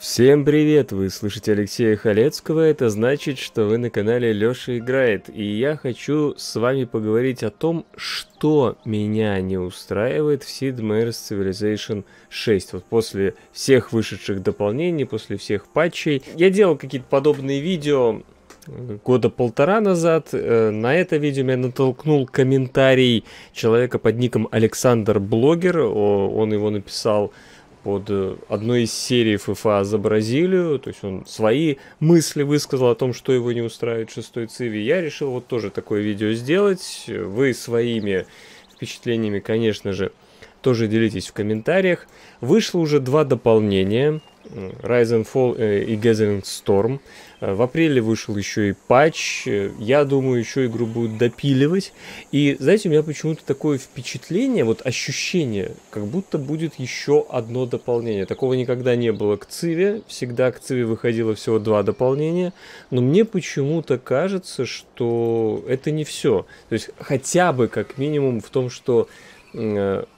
Всем привет! Вы слышите Алексея Халецкого, это значит, что вы на канале Лёша Играет, и я хочу с вами поговорить о том, что меня не устраивает в Sid Meier's Civilization 6. Вот после всех вышедших дополнений, после всех патчей, я делал какие-то подобные видео э, года полтора назад. Э, на это видео меня натолкнул комментарий человека под ником Александр Блогер, он его написал под э, одной из серий ФФА за Бразилию, то есть он свои мысли высказал о том, что его не устраивает в шестой циви. Я решил вот тоже такое видео сделать. Вы своими впечатлениями, конечно же, тоже делитесь в комментариях. Вышло уже два дополнения. Rise and Fall э, и Gathering Storm. Э, в апреле вышел еще и патч. Э, я думаю, еще игру будут допиливать. И, знаете, у меня почему-то такое впечатление, вот ощущение, как будто будет еще одно дополнение. Такого никогда не было к Циве. Всегда к Циве выходило всего два дополнения. Но мне почему-то кажется, что это не все. То есть хотя бы как минимум в том, что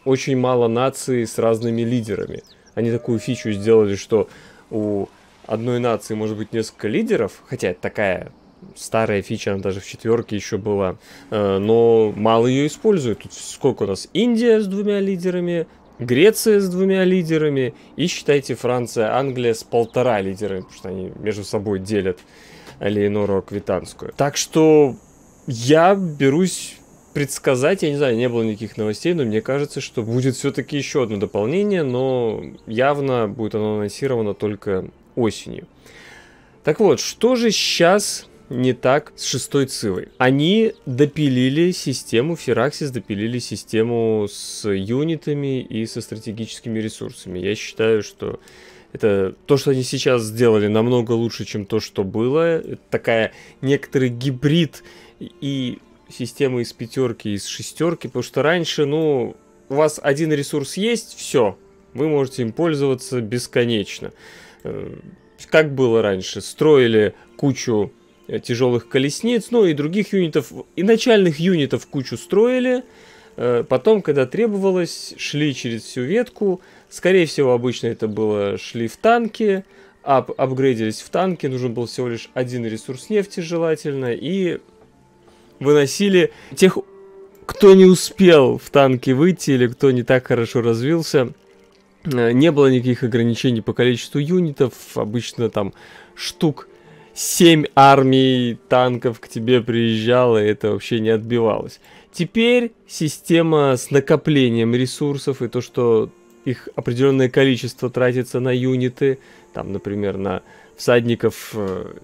очень мало наций с разными лидерами. Они такую фичу сделали, что у одной нации может быть несколько лидеров, хотя это такая старая фича, она даже в четверке еще была, э, но мало ее используют. Тут сколько у нас? Индия с двумя лидерами, Греция с двумя лидерами и, считайте, Франция, Англия с полтора лидерами, потому что они между собой делят Леонору Аквитанскую. Так что я берусь предсказать, я не знаю, не было никаких новостей, но мне кажется, что будет все-таки еще одно дополнение, но явно будет оно анонсировано только осенью. Так вот, что же сейчас не так с шестой цивой. Они допилили систему, Фераксис допилили систему с юнитами и со стратегическими ресурсами. Я считаю, что это то, что они сейчас сделали, намного лучше, чем то, что было. Это такая некоторый гибрид и системы из пятерки, из шестерки, потому что раньше, ну, у вас один ресурс есть, все, вы можете им пользоваться бесконечно. Э, как было раньше, строили кучу э, тяжелых колесниц, ну и других юнитов, и начальных юнитов кучу строили, э, Потом, когда требовалось, шли через всю ветку. Скорее всего, обычно это было шли в танки, ап апгрейдились в танки. Нужен был всего лишь один ресурс нефти желательно. И выносили тех, кто не успел в танки выйти или кто не так хорошо развился. Э, не было никаких ограничений по количеству юнитов, обычно там штук 7 армий танков к тебе приезжало, и это вообще не отбивалось. Теперь система с накоплением ресурсов и то, что их определенное количество тратится на юниты, там, например, на всадников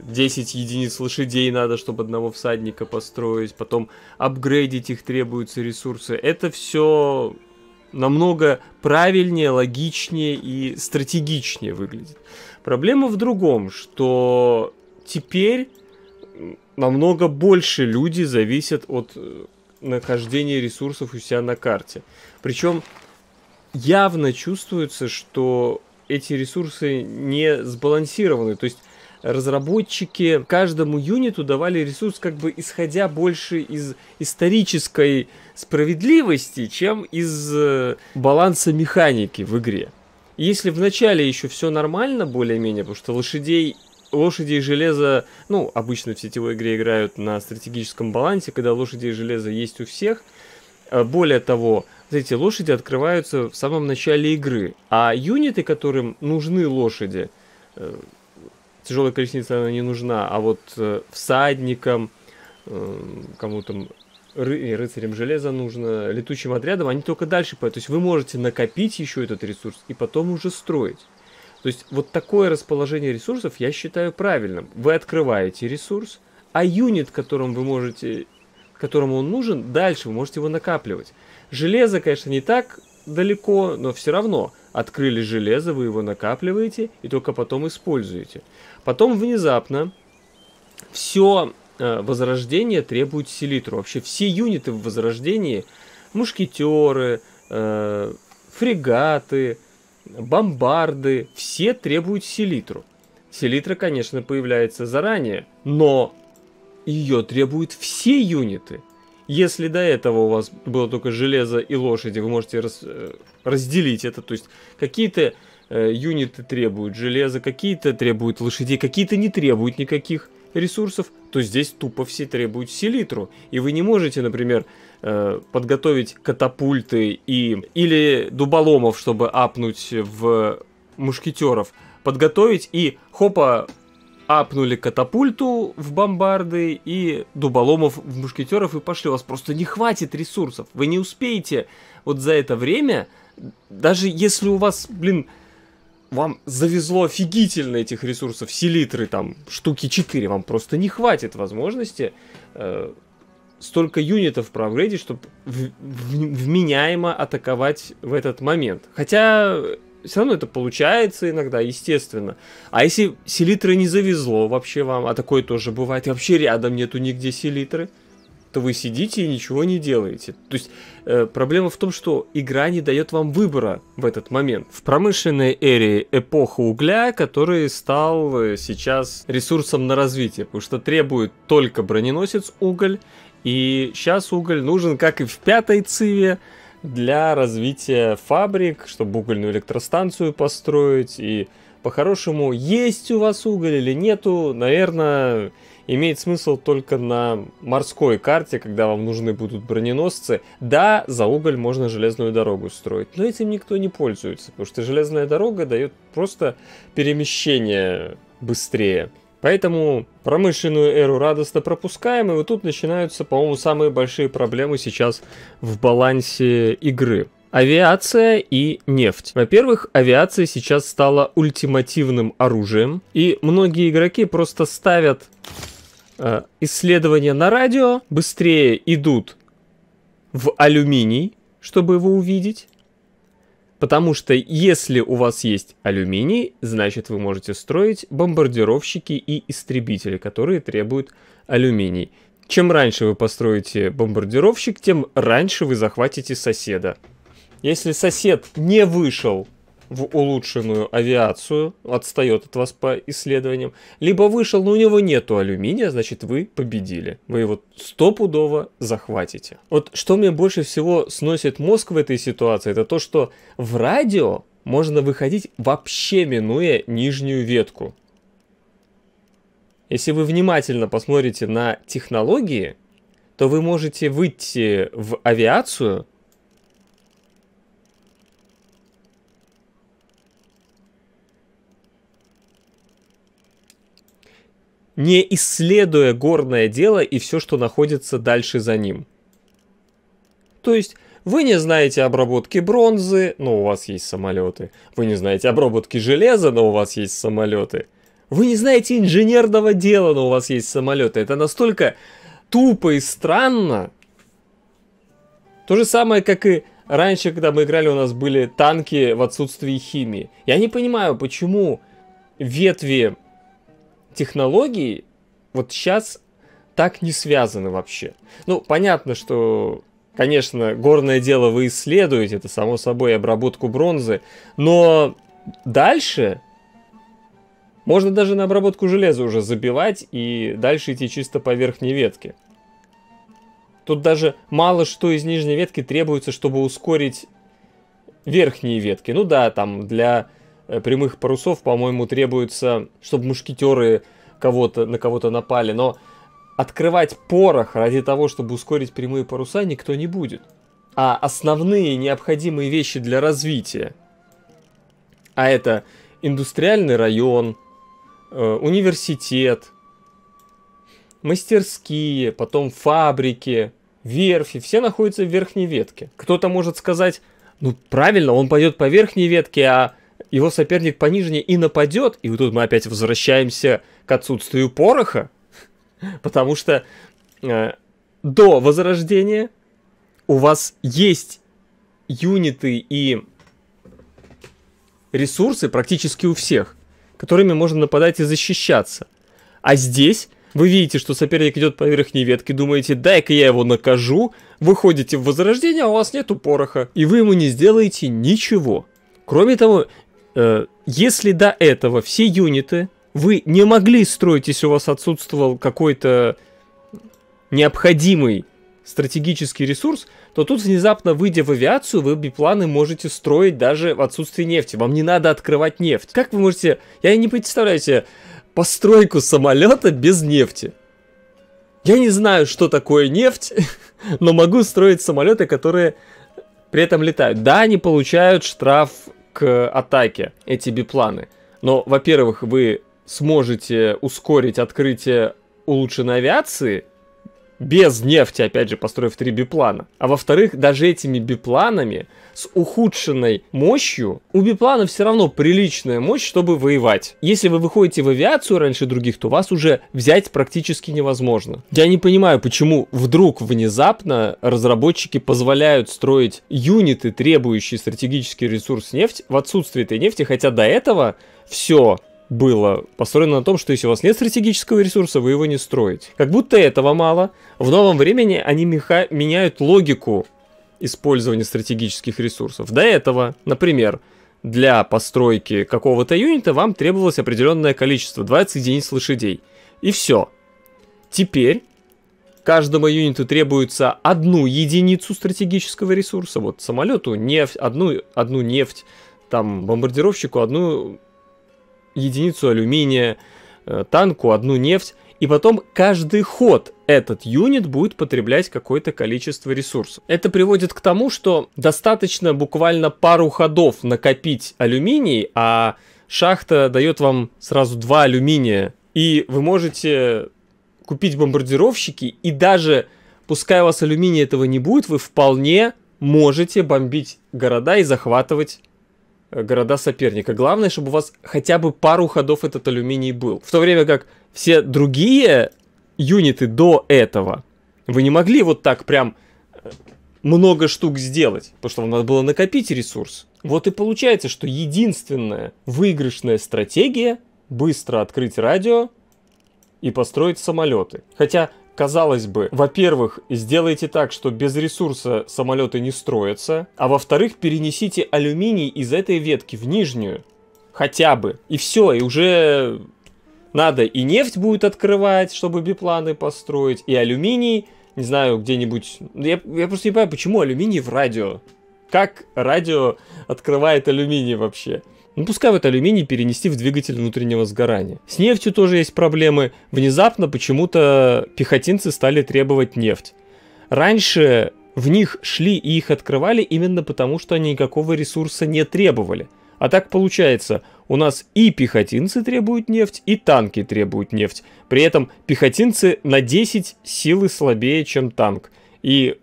10 э, единиц лошадей надо, чтобы одного всадника построить, потом апгрейдить их требуются ресурсы. Это все намного правильнее, логичнее и стратегичнее выглядит. Проблема в другом, что теперь намного больше люди зависят от э, нахождения ресурсов у себя на карте. Причем явно чувствуется, что эти ресурсы не сбалансированы. То есть разработчики каждому юниту давали ресурс, как бы исходя больше из исторической справедливости, чем из э, баланса механики в игре. если в начале еще все нормально более-менее, потому что лошадей лошади и железо, ну, обычно в сетевой игре играют на стратегическом балансе, когда лошади и железо есть у всех. Э, более того, эти лошади открываются в самом начале игры. А юниты, которым нужны лошади, э, тяжелая колесница она не нужна, а вот э, всадникам, э, кому там ры, э, рыцарям железа нужно, летучим отрядам, они только дальше поют. То есть вы можете накопить еще этот ресурс и потом уже строить. То есть вот такое расположение ресурсов я считаю правильным. Вы открываете ресурс, а юнит, которым вы можете, которому он нужен, дальше вы можете его накапливать. Железо, конечно, не так далеко, но все равно открыли железо, вы его накапливаете и только потом используете. Потом внезапно все э, возрождение требует селитру. Вообще все юниты в возрождении, мушкетеры, э, фрегаты, бомбарды, все требуют селитру. Селитра, конечно, появляется заранее, но ее требуют все юниты – если до этого у вас было только железо и лошади, вы можете раз, э, разделить это. То есть какие-то э, юниты требуют железа, какие-то требуют лошадей, какие-то не требуют никаких ресурсов, то здесь тупо все требуют селитру. И вы не можете, например, э, подготовить катапульты и, или дуболомов, чтобы апнуть в мушкетеров. Подготовить и хопа апнули катапульту в бомбарды и дуболомов в мушкетеров и пошли. У вас просто не хватит ресурсов. Вы не успеете вот за это время, даже если у вас, блин, вам завезло офигительно этих ресурсов, селитры там, штуки 4, вам просто не хватит возможности э, столько юнитов проапгрейдить, чтобы в, в, вменяемо атаковать в этот момент. Хотя все равно это получается иногда, естественно. А если селитры не завезло вообще вам, а такое тоже бывает, и вообще рядом нету нигде селитры, то вы сидите и ничего не делаете. То есть э, проблема в том, что игра не дает вам выбора в этот момент. В промышленной эре эпоха угля, который стал э, сейчас ресурсом на развитие, потому что требует только броненосец уголь, и сейчас уголь нужен, как и в пятой циве, для развития фабрик, чтобы угольную электростанцию построить. И по-хорошему, есть у вас уголь или нету, наверное, имеет смысл только на морской карте, когда вам нужны будут броненосцы. Да, за уголь можно железную дорогу строить, но этим никто не пользуется, потому что железная дорога дает просто перемещение быстрее. Поэтому промышленную эру радостно пропускаем, и вот тут начинаются, по-моему, самые большие проблемы сейчас в балансе игры. Авиация и нефть. Во-первых, авиация сейчас стала ультимативным оружием, и многие игроки просто ставят э, исследования на радио, быстрее идут в алюминий, чтобы его увидеть, Потому что если у вас есть алюминий, значит вы можете строить бомбардировщики и истребители, которые требуют алюминий. Чем раньше вы построите бомбардировщик, тем раньше вы захватите соседа. Если сосед не вышел в улучшенную авиацию, отстает от вас по исследованиям, либо вышел, но у него нету алюминия, значит вы победили. Вы его стопудово захватите. Вот что мне больше всего сносит мозг в этой ситуации, это то, что в радио можно выходить вообще минуя нижнюю ветку. Если вы внимательно посмотрите на технологии, то вы можете выйти в авиацию – не исследуя горное дело и все, что находится дальше за ним. То есть вы не знаете обработки бронзы, но у вас есть самолеты. Вы не знаете обработки железа, но у вас есть самолеты. Вы не знаете инженерного дела, но у вас есть самолеты. Это настолько тупо и странно. То же самое, как и раньше, когда мы играли, у нас были танки в отсутствии химии. Я не понимаю, почему ветви технологии вот сейчас так не связаны вообще. Ну, понятно, что, конечно, горное дело вы исследуете, это само собой обработку бронзы, но дальше можно даже на обработку железа уже забивать и дальше идти чисто по верхней ветке. Тут даже мало что из нижней ветки требуется, чтобы ускорить верхние ветки. Ну да, там для э, прямых парусов, по-моему, требуется, чтобы мушкетеры кого-то, на кого-то напали, но открывать порох ради того, чтобы ускорить прямые паруса, никто не будет. А основные необходимые вещи для развития, а это индустриальный район, э, университет, мастерские, потом фабрики, верфи, все находятся в верхней ветке. Кто-то может сказать, ну правильно, он пойдет по верхней ветке, а его соперник пониженнее и нападет, и вот тут мы опять возвращаемся к отсутствию пороха, потому что э, до возрождения у вас есть юниты и ресурсы практически у всех, которыми можно нападать и защищаться. А здесь вы видите, что соперник идет по верхней ветке, думаете, дай-ка я его накажу, выходите в возрождение, а у вас нету пороха, и вы ему не сделаете ничего. Кроме того, Э, если до этого все юниты вы не могли строить, если у вас отсутствовал какой-то необходимый стратегический ресурс, то тут внезапно, выйдя в авиацию, вы бипланы можете строить даже в отсутствии нефти. Вам не надо открывать нефть. Как вы можете... Я не представляю себе постройку самолета без нефти. Я не знаю, что такое нефть, но могу строить самолеты, которые при этом летают. Да, они получают штраф к атаке эти бипланы. Но, во-первых, вы сможете ускорить открытие улучшенной авиации, без нефти, опять же, построив три биплана. А во-вторых, даже этими бипланами с ухудшенной мощью, у биплана все равно приличная мощь, чтобы воевать. Если вы выходите в авиацию раньше других, то вас уже взять практически невозможно. Я не понимаю, почему вдруг внезапно разработчики позволяют строить юниты, требующие стратегический ресурс нефть, в отсутствие этой нефти, хотя до этого все было построено на том, что если у вас нет стратегического ресурса, вы его не строите. Как будто этого мало. В новом времени они меха- меняют логику использования стратегических ресурсов. До этого, например, для постройки какого-то юнита вам требовалось определенное количество, 20 единиц лошадей. И все. Теперь каждому юниту требуется одну единицу стратегического ресурса. Вот самолету нефть, одну, одну нефть, там бомбардировщику одну единицу алюминия, э, танку одну нефть, и потом каждый ход этот юнит будет потреблять какое-то количество ресурсов. Это приводит к тому, что достаточно буквально пару ходов накопить алюминий, а шахта дает вам сразу два алюминия, и вы можете купить бомбардировщики, и даже пускай у вас алюминия этого не будет, вы вполне можете бомбить города и захватывать города соперника. Главное, чтобы у вас хотя бы пару ходов этот алюминий был. В то время как все другие юниты до этого вы не могли вот так прям э, много штук сделать, потому что вам надо было накопить ресурс. Вот и получается, что единственная выигрышная стратегия быстро открыть радио и построить самолеты. Хотя Казалось бы, во-первых, сделайте так, что без ресурса самолеты не строятся, а во-вторых, перенесите алюминий из этой ветки в нижнюю, хотя бы, и все, и уже надо и нефть будет открывать, чтобы бипланы построить, и алюминий, не знаю, где-нибудь, я, я просто не понимаю, почему алюминий в радио? Как радио открывает алюминий вообще? Ну пускай в этот алюминий перенести в двигатель внутреннего сгорания. С нефтью тоже есть проблемы. Внезапно почему-то пехотинцы стали требовать нефть. Раньше в них шли и их открывали именно потому, что они никакого ресурса не требовали. А так получается, у нас и пехотинцы требуют нефть, и танки требуют нефть. При этом пехотинцы на 10 силы слабее, чем танк. И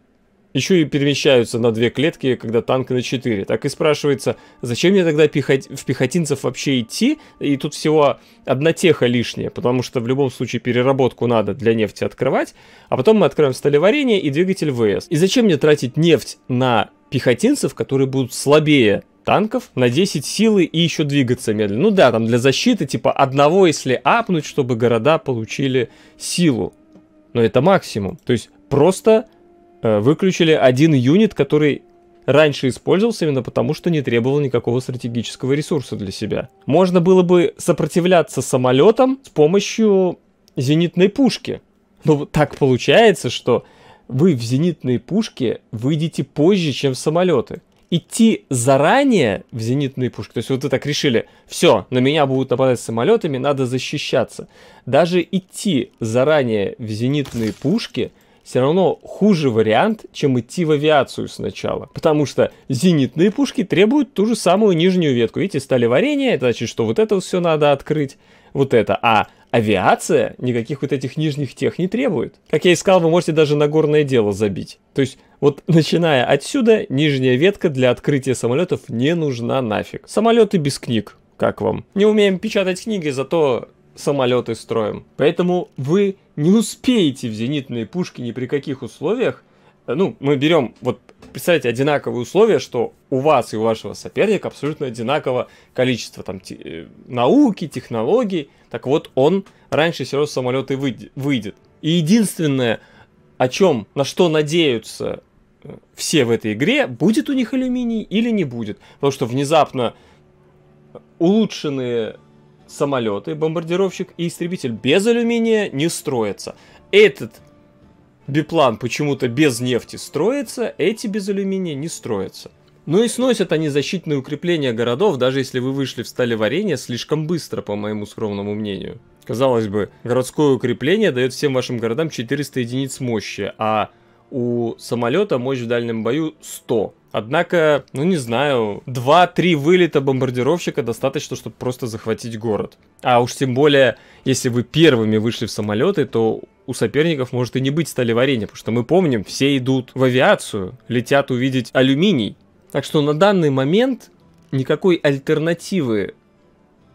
еще и перемещаются на две клетки, когда танк на четыре. Так и спрашивается, зачем мне тогда в пехотинцев вообще идти? И тут всего одна теха лишняя, потому что в любом случае переработку надо для нефти открывать, а потом мы откроем сталеварение и двигатель ВС. И зачем мне тратить нефть на пехотинцев, которые будут слабее танков на 10 силы и еще двигаться медленно. Ну да, там для защиты типа одного, если апнуть, чтобы города получили силу. Но это максимум. То есть просто Э, выключили один юнит, который раньше использовался именно потому, что не требовал никакого стратегического ресурса для себя. Можно было бы сопротивляться самолетам с помощью зенитной пушки. Но так получается, что вы в зенитные пушки выйдете позже, чем в самолеты. Идти заранее в зенитные пушки, то есть вот вы так решили, все, на меня будут нападать самолетами, надо защищаться. Даже идти заранее в зенитные пушки – все равно хуже вариант, чем идти в авиацию сначала. Потому что зенитные пушки требуют ту же самую нижнюю ветку. Видите, стали варенье, это значит, что вот это все надо открыть, вот это. А авиация никаких вот этих нижних тех не требует. Как я и сказал, вы можете даже на горное дело забить. То есть вот начиная отсюда, нижняя ветка для открытия самолетов не нужна нафиг. Самолеты без книг, как вам? Не умеем печатать книги, зато самолеты строим. Поэтому вы не успеете в зенитные пушки ни при каких условиях. Э, ну, мы берем, вот представьте, одинаковые условия, что у вас и у вашего соперника абсолютно одинаково количество там те, э, науки, технологий. Так вот, он раньше все равно самолет выйдет. И единственное, о чем, на что надеются э, все в этой игре, будет у них алюминий или не будет. Потому что внезапно улучшенные самолеты, бомбардировщик и истребитель без алюминия не строятся. Этот биплан почему-то без нефти строится, эти без алюминия не строятся. Ну и сносят они защитные укрепления городов, даже если вы вышли в стали варенье слишком быстро, по моему скромному мнению. Казалось бы, городское укрепление дает всем вашим городам 400 единиц мощи, а у самолета мощь в дальнем бою 100. Однако, ну не знаю, 2-3 вылета бомбардировщика достаточно, чтобы просто захватить город. А уж тем более, если вы первыми вышли в самолеты, то у соперников может и не быть стали варенья, потому что мы помним, все идут в авиацию, летят увидеть алюминий. Так что на данный момент никакой альтернативы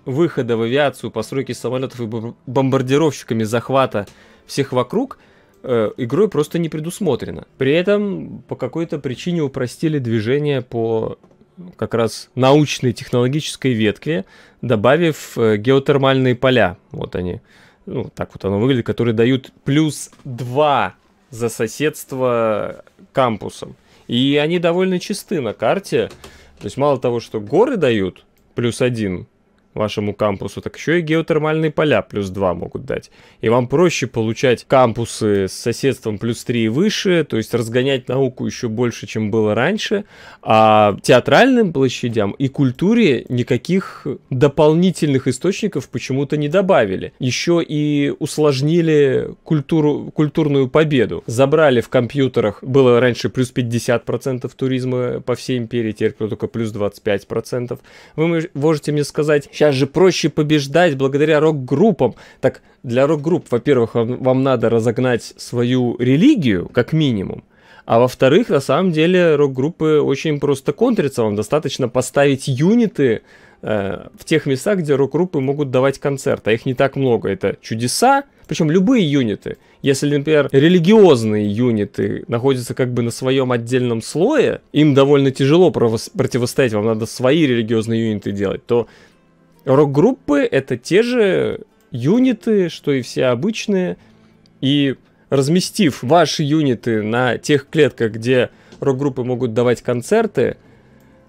выхода в авиацию, постройки самолетов и бомбардировщиками захвата всех вокруг – Э, игрой просто не предусмотрено. При этом по какой-то причине упростили движение по как раз научной технологической ветке, добавив э, геотермальные поля. Вот они. Ну, так вот оно выглядит, которые дают плюс 2 за соседство кампусом. И они довольно чисты на карте. То есть мало того, что горы дают плюс один, вашему кампусу, так еще и геотермальные поля плюс 2 могут дать. И вам проще получать кампусы с соседством плюс 3 и выше, то есть разгонять науку еще больше, чем было раньше, а театральным площадям и культуре никаких дополнительных источников почему-то не добавили. Еще и усложнили культуру, культурную победу. Забрали в компьютерах, было раньше плюс 50% туризма по всей империи, теперь только плюс 25%. Вы можете мне сказать, Сейчас же проще побеждать благодаря рок-группам. Так, для рок-групп, во-первых, вам, вам надо разогнать свою религию, как минимум. А во-вторых, на самом деле, рок-группы очень просто контрятся. Вам достаточно поставить юниты э, в тех местах, где рок-группы могут давать концерт. А их не так много. Это чудеса, причем любые юниты. Если, например, религиозные юниты находятся как бы на своем отдельном слое, им довольно тяжело противостоять, вам надо свои религиозные юниты делать, то Рок-группы это те же юниты, что и все обычные. И разместив ваши юниты на тех клетках, где рок-группы могут давать концерты,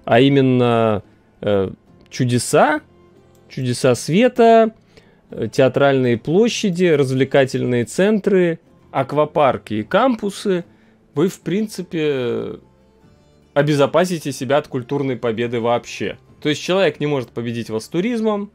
а именно э, чудеса, чудеса света, э, театральные площади, развлекательные центры, аквапарки и кампусы, вы, в принципе, э, обезопасите себя от культурной победы вообще. То есть человек не может победить вас туризмом,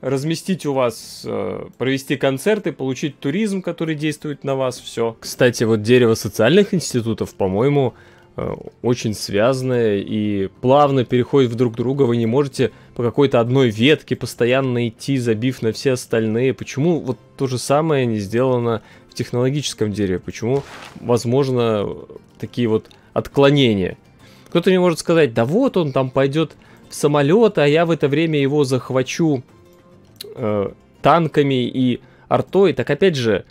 разместить у вас, э, провести концерты, получить туризм, который действует на вас, все. Кстати, вот дерево социальных институтов, по-моему, э, очень связанное и плавно переходит в друг друга. Вы не можете по какой-то одной ветке постоянно идти, забив на все остальные. Почему вот то же самое не сделано в технологическом дереве? Почему, возможно, такие вот отклонения? Кто-то не может сказать, да вот он там пойдет самолета, а я в это время его захвачу э, танками и артой. Так опять же,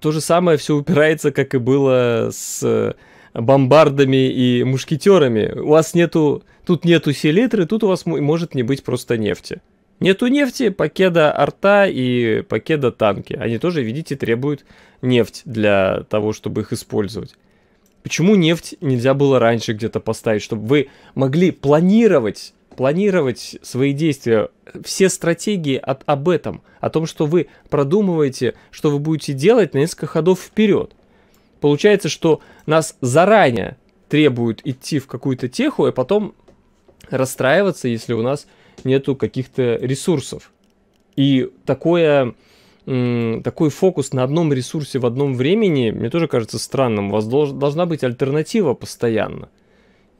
то же самое все упирается, как и было с э, бомбардами и мушкетерами. У вас нету, тут нету селитры, тут у вас может не быть просто нефти. Нету нефти, пакета арта и пакета танки. Они тоже, видите, требуют нефть для того, чтобы их использовать. Почему нефть нельзя было раньше где-то поставить, чтобы вы могли планировать планировать свои действия. Все стратегии от, об этом, о том, что вы продумываете, что вы будете делать на несколько ходов вперед. Получается, что нас заранее требуют идти в какую-то теху, и а потом расстраиваться, если у нас нету каких-то ресурсов. И такое, такой фокус на одном ресурсе в одном времени, мне тоже кажется странным. У вас должна быть альтернатива постоянно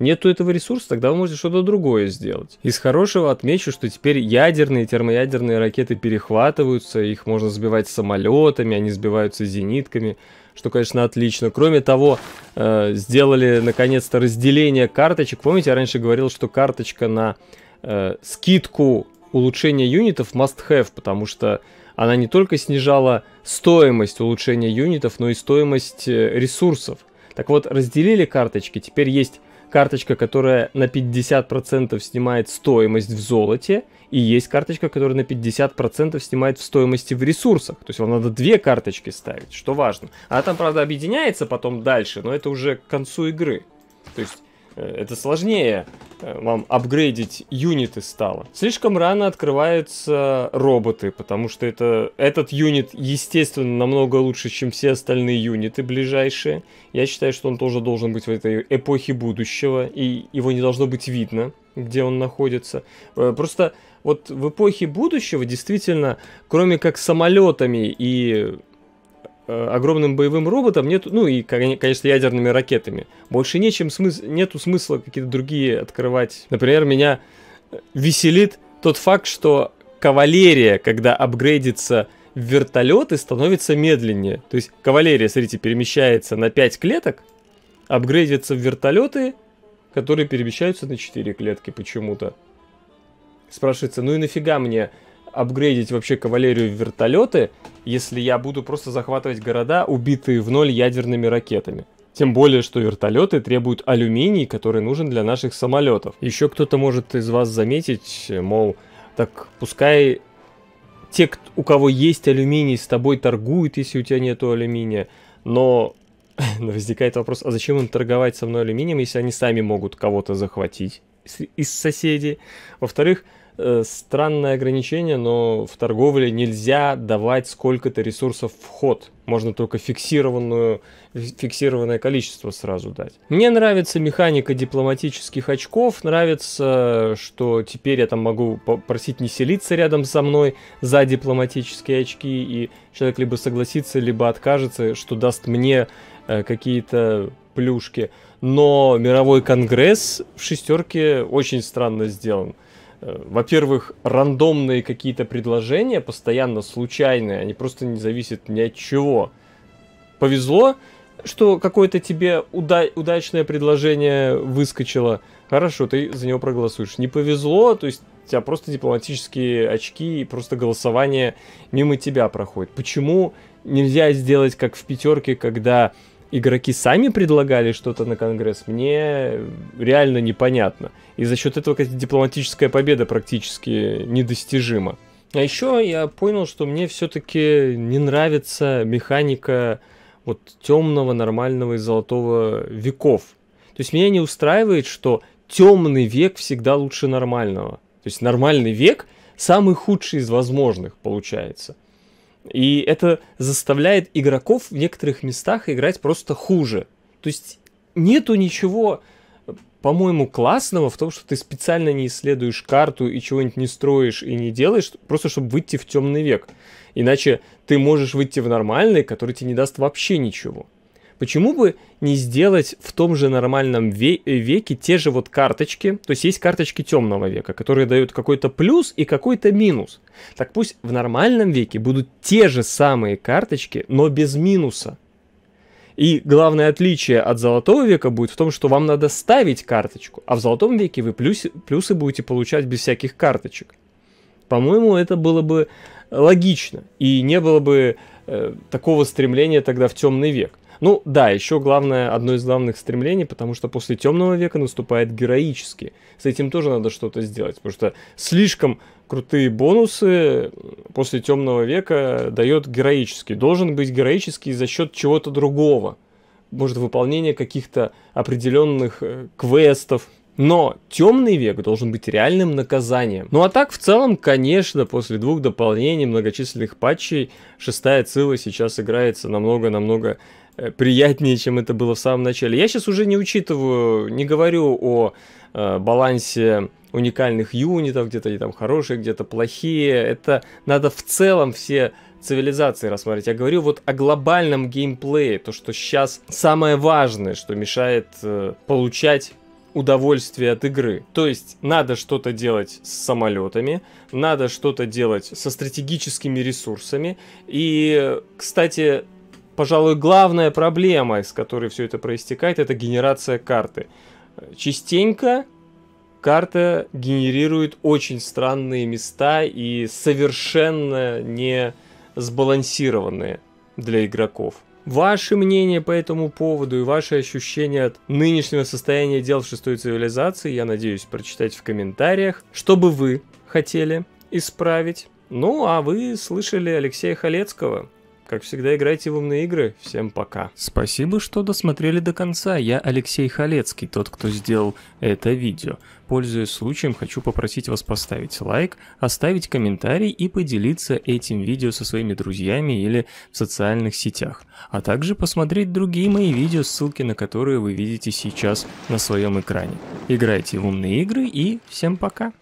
нету этого ресурса, тогда вы можете что-то другое сделать. Из хорошего отмечу, что теперь ядерные, термоядерные ракеты перехватываются, их можно сбивать самолетами, они сбиваются зенитками, что, конечно, отлично. Кроме того, э, сделали, наконец-то, разделение карточек. Помните, я раньше говорил, что карточка на э, скидку улучшения юнитов must-have, потому что она не только снижала стоимость улучшения юнитов, но и стоимость э, ресурсов. Так вот, разделили карточки, теперь есть карточка, которая на 50% снимает стоимость в золоте, и есть карточка, которая на 50% снимает в стоимости в ресурсах. То есть вам надо две карточки ставить, что важно. Она там, правда, объединяется потом дальше, но это уже к концу игры. То есть Э, это сложнее э, вам апгрейдить юниты стало. Слишком рано открываются роботы, потому что это, этот юнит, естественно, намного лучше, чем все остальные юниты ближайшие. Я считаю, что он тоже должен быть в этой эпохе будущего, и его не должно быть видно, где он находится. Э, просто вот в эпохе будущего действительно, кроме как самолетами и Э, огромным боевым роботом нет, ну и, конечно, ядерными ракетами. Больше нечем смыс- нету смысла какие-то другие открывать. Например, меня э, веселит тот факт, что кавалерия, когда апгрейдится в вертолеты, становится медленнее. То есть кавалерия, смотрите, перемещается на 5 клеток, апгрейдится в вертолеты, которые перемещаются на 4 клетки почему-то. Спрашивается, ну и нафига мне апгрейдить вообще кавалерию в вертолеты, если я буду просто захватывать города, убитые в ноль ядерными ракетами. Тем более, что вертолеты требуют алюминий, который нужен для наших самолетов. Еще кто-то может из вас заметить, мол, так пускай те, у кого есть алюминий, с тобой торгуют, если у тебя нету алюминия. Но возникает вопрос, а зачем им торговать со мной алюминием, если они сами могут кого-то захватить из соседей? Во-вторых, Э, странное ограничение, но в торговле нельзя давать сколько-то ресурсов в ход. Можно только фиксированную, фиксированное количество сразу дать. Мне нравится механика дипломатических очков. Нравится, что теперь я там могу попросить не селиться рядом со мной за дипломатические очки. И человек либо согласится, либо откажется, что даст мне э, какие-то плюшки. Но мировой конгресс в шестерке очень странно сделан. Э, во-первых, рандомные какие-то предложения, постоянно случайные, они просто не зависят ни от чего. Повезло, что какое-то тебе уда- удачное предложение выскочило, хорошо, ты за него проголосуешь. Не повезло, то есть у тебя просто дипломатические очки и просто голосование мимо тебя проходит. Почему нельзя сделать как в пятерке, когда игроки сами предлагали что-то на Конгресс, мне реально непонятно. И за счет этого, кстати, дипломатическая победа практически недостижима. А еще я понял, что мне все-таки не нравится механика вот темного, нормального и золотого веков. То есть меня не устраивает, что темный век всегда лучше нормального. То есть нормальный век самый худший из возможных получается. И это заставляет игроков в некоторых местах играть просто хуже. То есть нету ничего, по-моему, классного в том, что ты специально не исследуешь карту и чего-нибудь не строишь и не делаешь, просто чтобы выйти в темный век. Иначе ты можешь выйти в нормальный, который тебе не даст вообще ничего. Почему бы не сделать в том же нормальном э, веке те же вот карточки? То есть есть карточки темного века, которые дают какой-то плюс и какой-то минус. Так пусть в нормальном веке будут те же самые карточки, но без минуса. И главное отличие от золотого века будет в том, что вам надо ставить карточку, а в золотом веке вы плюсы, плюсы будете получать без всяких карточек. По-моему, это было бы логично, и не было бы э, такого стремления тогда в темный век. Ну да, еще главное, одно из главных стремлений, потому что после темного века наступает героически. С этим тоже надо что-то сделать, потому что слишком крутые бонусы после темного века дает героически. Должен быть героический за счет чего-то другого. Может, выполнение каких-то определенных э, квестов, но темный век должен быть реальным наказанием. Ну а так, в целом, конечно, после двух дополнений, многочисленных патчей, шестая цила сейчас играется намного-намного Э, приятнее, чем это было в самом начале. Я сейчас уже не учитываю, не говорю о э, балансе уникальных юнитов, где-то они там хорошие, где-то плохие. Это надо в целом все цивилизации рассмотреть. Я говорю вот о глобальном геймплее, то, что сейчас самое важное, что мешает э, получать удовольствие от игры. То есть надо что-то делать с самолетами, надо что-то делать со стратегическими ресурсами. И, кстати, пожалуй, главная проблема, из которой все это проистекает, это генерация карты. Частенько карта генерирует очень странные места и совершенно не сбалансированные для игроков. Ваше мнение по этому поводу и ваши ощущения от нынешнего состояния дел в шестой цивилизации, я надеюсь прочитать в комментариях, что бы вы хотели исправить. Ну, а вы слышали Алексея Халецкого. Как всегда, играйте в умные игры. Всем пока. Спасибо, что досмотрели до конца. Я Алексей Халецкий, тот, кто сделал это видео. Пользуясь случаем, хочу попросить вас поставить лайк, оставить комментарий и поделиться этим видео со своими друзьями или в социальных сетях. А также посмотреть другие мои видео, ссылки на которые вы видите сейчас на своем экране. Играйте в умные игры и всем пока.